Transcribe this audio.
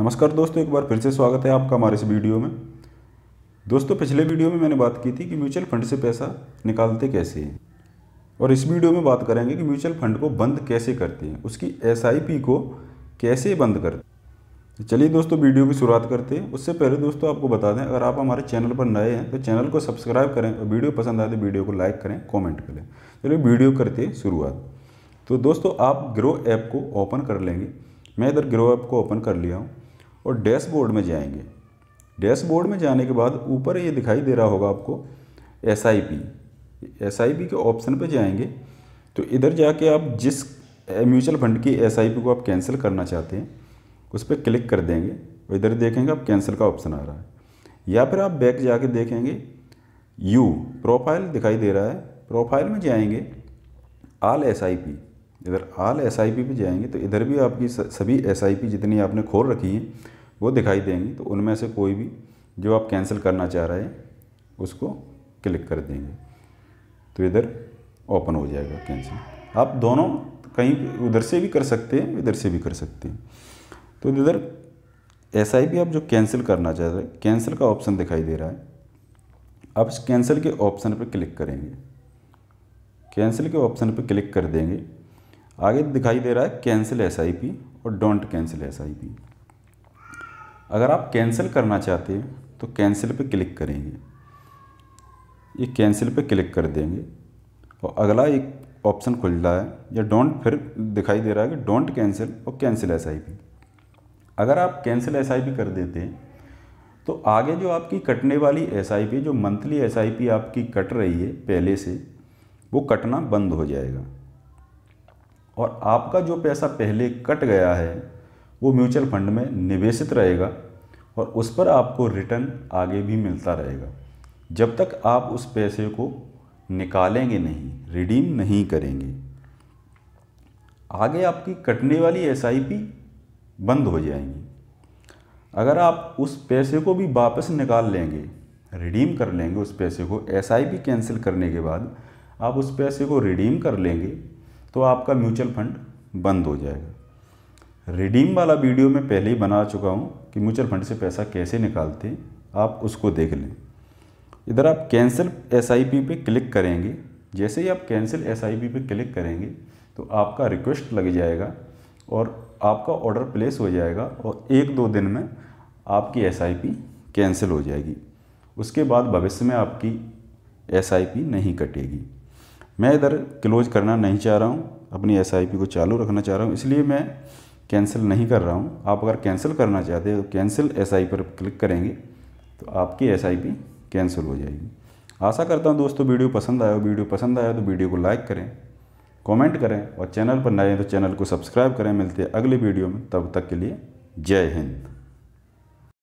नमस्कार दोस्तों एक बार फिर से स्वागत है आपका हमारे इस वीडियो में दोस्तों पिछले वीडियो में मैंने बात की थी कि म्यूचुअल फंड से पैसा निकालते कैसे हैं और इस वीडियो में बात करेंगे कि म्यूचुअल फंड को बंद कैसे करते हैं उसकी एस को कैसे बंद करते चलिए दोस्तों वीडियो की शुरुआत करते हैं उससे पहले दोस्तों आपको बता दें अगर आप हमारे चैनल पर नए हैं तो चैनल को सब्सक्राइब करें और वीडियो पसंद आए तो वीडियो को लाइक करें कमेंट करें चलिए वीडियो करते हैं शुरुआत तो दोस्तों आप ग्रो ऐप को ओपन कर लेंगे मैं इधर ग्रो ऐप को ओपन कर लिया हूँ और डैशबोर्ड में जाएंगे डैशबोर्ड में जाने के बाद ऊपर ये दिखाई दे रहा होगा आपको S I P S I P के ऑप्शन पे जाएंगे तो इधर जाके आप जिस म्यूचुअल फंड की एस आई पी को आप कैंसिल करना चाहते हैं उस पर क्लिक कर देंगे और इधर देखेंगे आप कैंसिल का ऑप्शन आ रहा है या फिर आप बैक जाके देखेंगे यू प्रोफाइल दिखाई दे रहा है प्रोफाइल में जाएंगे आल एस आई पी इधर आल एस आई पी पे जाएंगे तो इधर भी आपकी सभी एस आई पी जितनी आपने खोल रखी हैं वो दिखाई देंगी तो उनमें से कोई भी जो आप कैंसिल करना चाह रहे हैं उसको क्लिक कर देंगे तो इधर ओपन हो जाएगा कैंसिल आप दोनों कहीं उधर से भी कर सकते हैं इधर से भी कर सकते हैं तो इधर एस आई पी आप जो कैंसिल करना चाह रहे हैं कैंसिल का ऑप्शन दिखाई दे रहा है आप इस कैंसिल के ऑप्शन पर क्लिक करेंगे कैंसिल के ऑप्शन पर क्लिक कर देंगे आगे दिखाई दे रहा है कैंसिल एस आई पी और don't cancel S I P अगर आप कैंसिल करना चाहते हैं तो कैंसिल पे क्लिक करेंगे ये कैंसिल पे क्लिक कर देंगे और अगला एक ऑप्शन खुल रहा है या डोंट फिर दिखाई दे रहा है कि डोंट कैंसिल और कैंसिल एस अगर आप कैंसिल एस कर देते हैं तो आगे जो आपकी कटने वाली एस जो मंथली एस आपकी कट रही है पहले से वो कटना बंद हो जाएगा और आपका जो पैसा पहले कट गया है वो म्यूचुअल फंड में निवेशित रहेगा और उस पर आपको रिटर्न आगे भी मिलता रहेगा जब तक आप उस पैसे को निकालेंगे नहीं रिडीम नहीं करेंगे आगे आपकी कटने वाली एस बंद हो जाएंगी अगर आप उस पैसे को भी वापस निकाल लेंगे रिडीम कर लेंगे उस पैसे को एस कैंसिल करने के बाद आप उस पैसे को रिडीम कर लेंगे तो आपका म्यूचुअल फंड बंद हो जाएगा रिडीम वाला वीडियो मैं पहले ही बना चुका हूँ कि म्यूचुअल फंड से पैसा कैसे निकालते आप उसको देख लें इधर आप कैंसिल एस आई पी पे क्लिक करेंगे जैसे ही आप कैंसिल एस आई पी पे क्लिक करेंगे तो आपका रिक्वेस्ट लग जाएगा और आपका ऑर्डर प्लेस हो जाएगा और एक दो दिन में आपकी एस आई पी कैंसिल हो जाएगी उसके बाद भविष्य में आपकी एस आई पी नहीं कटेगी मैं इधर क्लोज करना नहीं चाह रहा हूँ अपनी एस आई पी को चालू रखना चाह रहा हूँ इसलिए मैं कैंसिल नहीं कर रहा हूँ आप अगर कैंसिल करना चाहते हो कैंसिल एस आई पर क्लिक करेंगे तो आपकी एस आई कैंसिल हो जाएगी आशा करता हूँ दोस्तों वीडियो पसंद आया हो वीडियो पसंद आया तो वीडियो को लाइक करें कमेंट करें और चैनल पर नए हैं तो चैनल को सब्सक्राइब करें मिलते हैं अगले वीडियो में तब तक के लिए जय हिंद